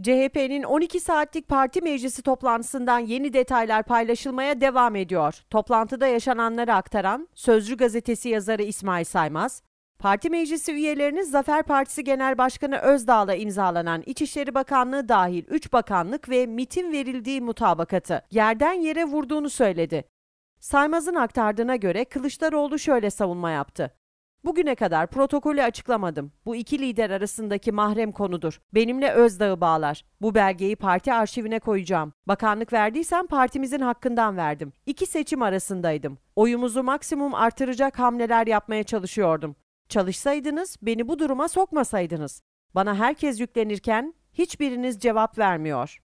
CHP'nin 12 saatlik parti meclisi toplantısından yeni detaylar paylaşılmaya devam ediyor. Toplantıda yaşananları aktaran Sözcü gazetesi yazarı İsmail Saymaz, parti meclisi üyelerinin Zafer Partisi Genel Başkanı Özdağ'la imzalanan İçişleri Bakanlığı dahil 3 bakanlık ve MIT'in verildiği mutabakatı yerden yere vurduğunu söyledi. Saymaz'ın aktardığına göre Kılıçdaroğlu şöyle savunma yaptı. Bugüne kadar protokolü açıklamadım. Bu iki lider arasındaki mahrem konudur. Benimle Özdağ'ı bağlar. Bu belgeyi parti arşivine koyacağım. Bakanlık verdiysem partimizin hakkından verdim. İki seçim arasındaydım. Oyumuzu maksimum artıracak hamleler yapmaya çalışıyordum. Çalışsaydınız, beni bu duruma sokmasaydınız. Bana herkes yüklenirken hiçbiriniz cevap vermiyor.